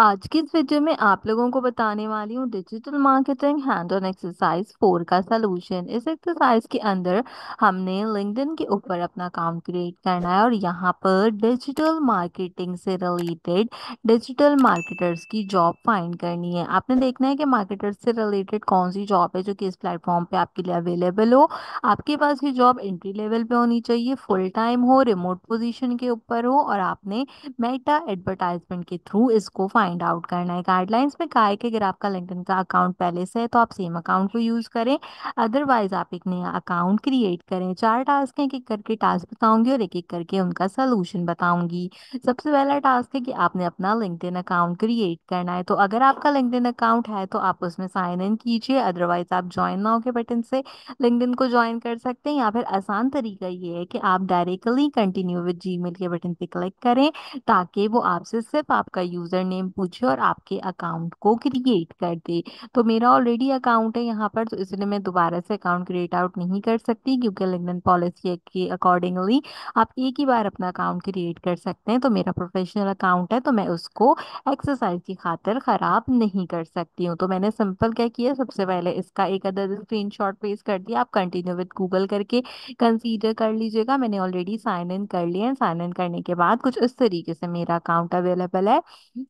आज की इस वीडियो में आप लोगों को बताने वाली हूँ digital marketing hand on exercise four का सलूशन इस एक्सरसाइज के अंदर हमने लिंक्डइन के ऊपर अपना काम क्रिएट करना है और यहाँ पर डिजिटल मार्केटिंग से रिलेटेड डिजिटल मार्केटर्स की जॉब फाइंड करनी है आपने देखना है कि मार्केटर्स से रिलेटेड कौन सी जॉब है जो कि इस प्लेटफॉर्म पर आपके लिए अवेलेबल हो आपके पास ये जॉब एंट्री लेवल पर होनी चाहिए फुल टाइम हो रिमोट पोजिशन के ऊपर हो और आपने मेटा एडवर्टाइजमेंट के थ्रू इसको फाइंड फाइंड आउट करना है गाइडलाइंस में कहा है कि अगर आपका लिंकन का अकाउंट पहले से है तो आप सेम अकाउंट को यूज़ करें अदरवाइज आप एक नया अकाउंट क्रिएट करें चार टास्क एक एक करके टास्क बताऊंगी और एक एक करके उनका सोल्यूशन बताऊंगी सबसे पहला टास्क है कि आपने अपना लिंकड अकाउंट क्रिएट करना है तो अगर आपका लिंकड अकाउंट है तो आप उसमें साइन इन कीजिए अदरवाइज आप ज्वाइन नाउ के बटन से लिंकड को ज्वाइन कर सकते हैं या फिर आसान तरीका ये है कि आप डायरेक्टली कंटिन्यू विद जी के बटन पे क्लिक करें ताकि वो आपसे सिर्फ आपका यूजर नेम पूछे और आपके अकाउंट को क्रिएट कर दे तो मेरा ऑलरेडी अकाउंट है यहाँ पर तो इसलिए मैं दोबारा से अकाउंट क्रिएट आउट नहीं कर सकती क्योंकि लिंगन पॉलिसी के अकॉर्डिंगली आप एक ही बार अपना अकाउंट क्रिएट कर सकते हैं तो मेरा प्रोफेशनल अकाउंट है तो मैं उसको एक्सरसाइज की खातिर ख़राब नहीं कर सकती हूँ तो मैंने सिंपल क्या किया सबसे पहले इसका एक अदर स्क्रीन शॉट पेस्ट कर दिया आप कंटिन्यू विद गूगल करके कंसिडर कर लीजिएगा मैंने ऑलरेडी साइन इन कर लिया है साइन इन करने के बाद कुछ इस तरीके से मेरा अकाउंट अवेलेबल है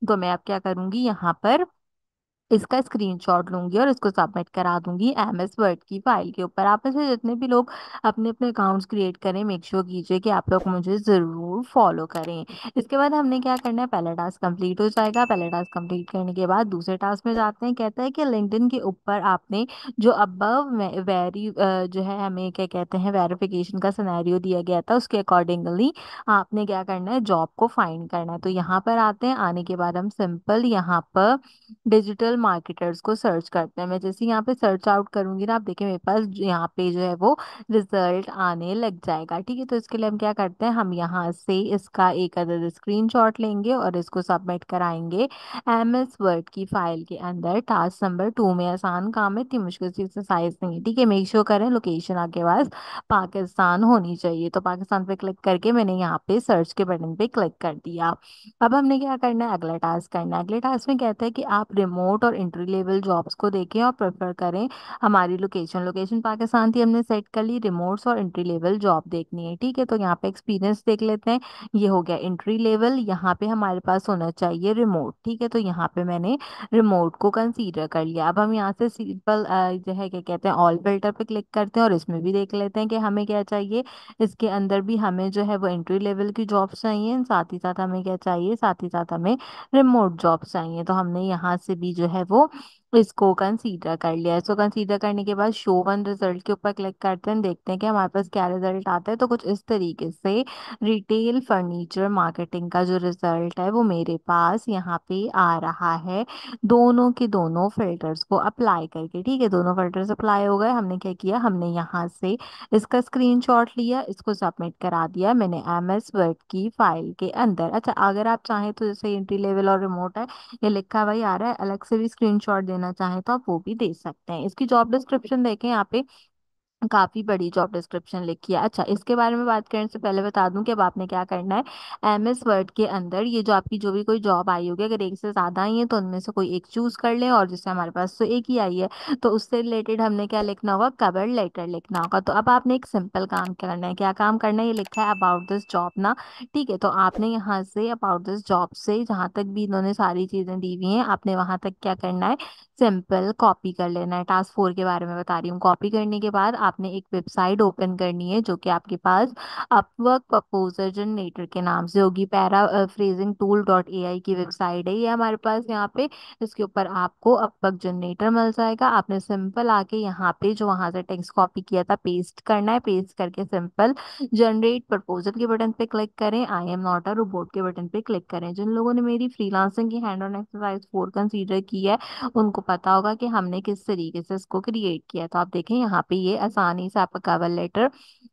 तो मैं क्या करूंगी यहाँ पर इसका स्क्रीनशॉट लूंगी और इसको सबमिट करा दूंगी एम एस वर्ड की फाइल के ऊपर आप में से जितने भी लोग अपने अपने अकाउंट्स क्रिएट करें मेक श्योर कीजिए कि आप लोग मुझे ज़रूर फॉलो करें इसके बाद हमने क्या करना है पहला टास्क कंप्लीट हो जाएगा पहला टास्क कंप्लीट करने के बाद दूसरे टास्क में जाते हैं कहता है कि लिंकडिन के ऊपर आपने जो अब वेरी जो है हमें क्या कहते हैं वेरिफिकेशन का सिनेरियो दिया गया था उसके अकॉर्डिंगली आपने क्या करना है जॉब को फाइंड करना है तो यहाँ पर आते हैं आने के बाद हम सिंपल यहाँ पर डिजिटल मार्केटर्स को सर्च करते हैं मैं जैसे यहाँ पे सर्च आउट करूँगी ना आप देखिए मेरे पास यहाँ पे जो है वो रिजल्ट आने लग जाएगा ठीक है तो इसके लिए हम क्या करते हैं हम यहाँ से इसका एक अदर स्क्रीन लेंगे और इसको सबमिट कराएंगे एम एस वर्ड की फाइल के अंदर टास्क नंबर टू में आसान काम है इतनी मुश्किल से एक्सरसाइज नहीं है ठीक है मेक श्योर करें लोकेशन आपके पास पाकिस्तान होनी चाहिए तो पाकिस्तान पे क्लिक करके मैंने यहाँ पे सर्च के बटन पे क्लिक कर दिया अब हमने क्या करना है अगला टास्क करना है अगले टास्क में कहता है कि आप रिमोट और इंट्री लेवल जॉब्स को देखें और प्रेफर करें हमारी लोकेशन लोकेशन पाकिस्तान थी हमने सेट कर ली रिमोट्स और इंट्री लेवल जॉब देखनी है ठीक है तो यहाँ पे एक्सपीरियंस देख लेते हैं ये हो गया इंट्री लेवल यहाँ पे हमारे पास होना चाहिए रिमोट ठीक है तो यहाँ पे मैंने रिमोट को कंसीडर कर लिया अब हम यहाँ से सिंपल जो है क्या कहते हैं ऑल फिल्टर पे क्लिक करते हैं और इसमें भी देख लेते हैं कि हमें क्या चाहिए इसके अंदर भी हमें जो है वो इंट्री लेवल की जॉब चाहिए साथ ही साथ हमें क्या चाहिए साथ ही साथ हमें रिमोट जॉब चाहिए तो हमने यहाँ से भी जो है है वो इसको कंसीडर कर लिया इसको कंसीडर करने के बाद शो वन रिजल्ट के ऊपर क्लिक करते हैं देखते हैं कि हमारे पास क्या रिजल्ट आता है तो कुछ इस तरीके से रिटेल फर्नीचर मार्केटिंग का जो रिजल्ट है वो मेरे पास यहाँ पे आ रहा है दोनों के दोनों फिल्टर्स को अप्लाई करके ठीक है दोनों फिल्टर्स अप्लाई हो गए हमने क्या किया हमने यहाँ से इसका स्क्रीन लिया इसको सबमिट करा दिया मैंने एम एस वर्ड की फाइल के अंदर अच्छा अगर आप चाहें तो जैसे एंट्री लेवल और रिमोट है ये लिखा भाई आ रहा है अलग से भी स्क्रीन शॉट देना देना चाहें तो आप वो भी दे सकते हैं इसकी जॉब डिस्क्रिप्शन देखें यहाँ पे काफ़ी बड़ी जॉब डिस्क्रिप्शन लिखी है अच्छा इसके बारे में बात करने से पहले बता दूं कि अब आपने क्या करना है एम एस वर्ड के अंदर ये जो आपकी जो भी कोई जॉब आई होगी अगर एक से ज़्यादा आई है तो उनमें से कोई एक चूज़ कर लें और जिससे हमारे पास तो एक ही आई है तो उससे रिलेटेड हमने क्या लिखना होगा कवर लेटर लिखना होगा तो अब आपने एक सिंपल काम करना है क्या काम करना है ये लिखा है अबाउट दिस जॉब ना ठीक है तो आपने यहाँ से अबाउट दिस जॉब से जहाँ तक भी इन्होंने सारी चीज़ें दी हुई हैं आपने वहाँ तक क्या करना है सिंपल कॉपी कर लेना है टास्क फोर के बारे में बता रही हूँ कॉपी करने के बाद आपने एक वेबसाइट ओपन करनी है जो कि आपके पास अपवर्क प्रपोजल जनरेटर के नाम से होगी paraphrasing tool dot A I की वेबसाइट है ये हमारे पास यहाँ पे इसके ऊपर आपको अपवर्क जनरेटर मिल जाएगा आपने सिंपल आके यहाँ पे जो वहाँ से टेक्स्ट कॉपी किया था पेस्ट करना है पेस्ट करके सिंपल जनरेट प्रपोजल के बटन पे क्लिक करें I am not a robot के बटन पे क्लिक करें जिन लोगों ने मेरी फ्रीलांसिंग की hand on exercise four consider की है उनको पता होगा कि हमने किस तरीके से इसको क्रिएट किया तो आप देखें यहाँ पे ये आसानी से आपका कवर लेटर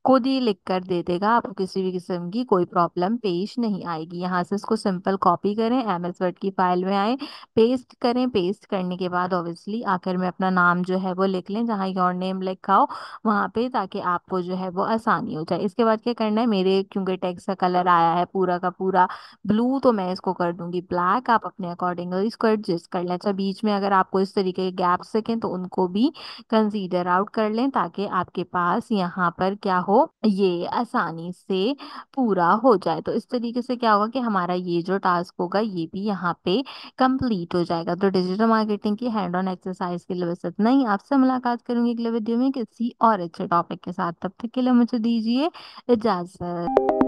खुद ही लिख कर दे देगा आपको किसी भी किस्म की कोई प्रॉब्लम पेश नहीं आएगी यहाँ से इसको सिंपल कॉपी करें एम एस वर्ड की फाइल में आए पेस्ट करें पेस्ट करने के बाद ऑब्वियसली आखिर में अपना नाम जो है वो लिख लें जहाँ योर नेम लिखा हो वहाँ पे ताकि आपको जो है वो आसानी हो जाए इसके बाद क्या करना है मेरे क्योंकि टेक्स्ट का कलर आया है पूरा का पूरा ब्लू तो मैं इसको कर दूंगी ब्लैक आप अपने अकॉर्डिंग इसको एडजस्ट कर लें अच्छा बीच में अगर आपको इस तरीके के गैप सकें तो उनको भी कंसिडर आउट कर लें ताकि आपके पास यहाँ पर क्या हो ये आसानी से पूरा हो जाए तो इस तरीके से क्या होगा कि हमारा ये जो टास्क होगा ये भी यहाँ पे कंप्लीट हो जाएगा तो डिजिटल मार्केटिंग की हैंड ऑन एक्सरसाइज के लिए बस नहीं आपसे मुलाकात करूंगी अगले वीडियो में किसी और अच्छे टॉपिक के साथ तब तक के लिए मुझे दीजिए इजाजत